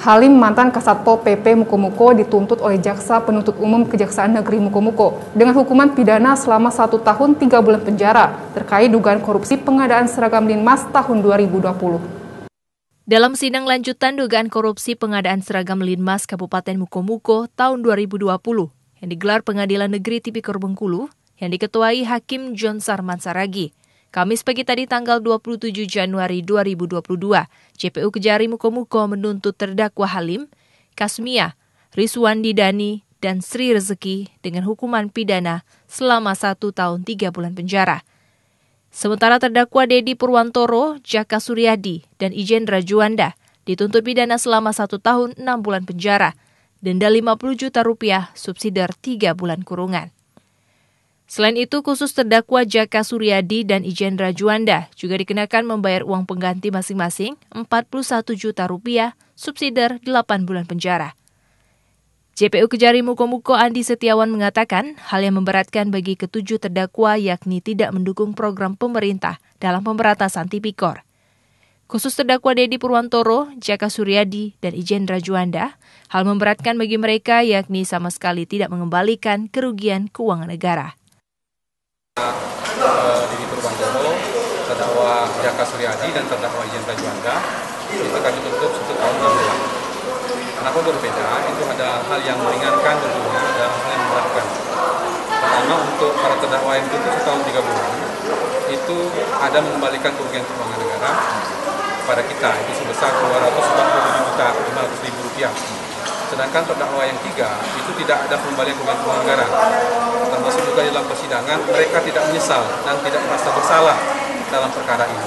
Halim mantan Kasatpol PP Mukomuko dituntut oleh Jaksa Penuntut Umum Kejaksaan Negeri Mukomuko dengan hukuman pidana selama satu tahun tiga bulan penjara terkait dugaan korupsi pengadaan seragam Linmas tahun 2020. Dalam sidang lanjutan dugaan korupsi pengadaan seragam Linmas Kabupaten Mukomuko tahun 2020 yang digelar Pengadilan Negeri Tipikor Bengkulu yang diketuai Hakim John Sarman Saragi, Kamis pagi tadi tanggal 27 Januari 2022, JPU Kejari Mukomuko menuntut terdakwa Halim, Kasmia, Rizwandi Dani, dan Sri Rezeki dengan hukuman pidana selama satu tahun tiga bulan penjara. Sementara terdakwa Dedi Purwantoro, Jaka Suryadi, dan Ijendra Juanda dituntut pidana selama satu tahun enam bulan penjara, denda 50 juta rupiah, subsidiar tiga bulan kurungan. Selain itu, khusus terdakwa Jaka Suryadi dan Ijen Rajuanda juga dikenakan membayar uang pengganti masing-masing 41 juta rupiah, subsidiar 8 bulan penjara. JPU Kejari Muko-Muko Andi Setiawan mengatakan hal yang memberatkan bagi ketujuh terdakwa yakni tidak mendukung program pemerintah dalam pemberantasan tipikor. Khusus terdakwa Dedi Purwantoro, Jaka Suryadi, dan Ijen Rajuanda, hal memberatkan bagi mereka yakni sama sekali tidak mengembalikan kerugian keuangan negara. Eh, Dini Purbandono, terdakwa Jaka Suryadi dan terdakwa Ijen Juanda itu kami tutup satu tahun berbeda. Kenapa berbeda? Itu ada hal yang meringankan tentunya, ada hal yang memberatkan. Pertama untuk para terdakwa yang tutup setahun tiga bulan itu ada mengembalikan kerugian keuangan negara pada kita itu sebesar 247 juta 500 ribu rupiah Sedangkan terdakwa yang tiga itu tidak ada pembalian dengan pelanggaran. Termasuk juga dalam persidangan mereka tidak menyesal dan tidak merasa bersalah dalam perkara ini.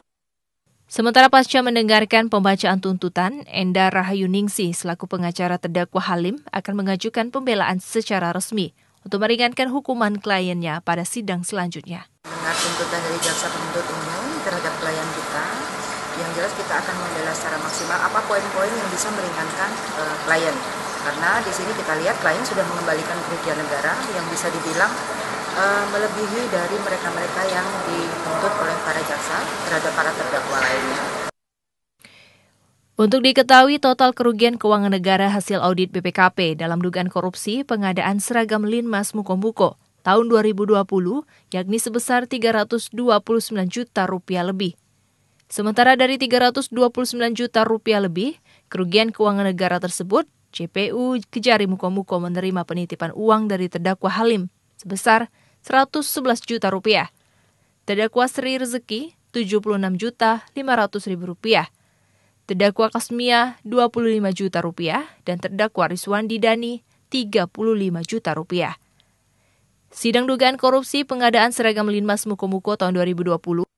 Sementara pasca mendengarkan pembacaan tuntutan, Enda Rahayuningsi selaku pengacara terdakwa Halim akan mengajukan pembelaan secara resmi untuk meringankan hukuman kliennya pada sidang selanjutnya. mendengar tuntutan dari jaksa penuntut umum terhadap klien kita, yang jelas kita akan membela secara maksimal apa poin-poin yang bisa meringankan uh, klien karena di sini kita lihat klien sudah mengembalikan kerugian negara yang bisa dibilang uh, melebihi dari mereka-mereka yang dituntut oleh para jaksa terhadap para terdakwa lainnya. Untuk diketahui total kerugian keuangan negara hasil audit BPKP dalam dugaan korupsi pengadaan seragam Linmas mukomuko tahun 2020 yakni sebesar 329 juta rupiah lebih. Sementara dari 329 juta rupiah lebih, kerugian keuangan negara tersebut JPU Kejari Mukomuko menerima penitipan uang dari terdakwa Halim sebesar 111 juta rupiah. Terdakwa Sri Rezeki 76 juta 500 ribu rupiah. Terdakwa Kasmia 25 juta rupiah dan terdakwa Rizwan Dani 35 juta rupiah. Sidang dugaan korupsi pengadaan seragam Linmas Mukomuko tahun 2020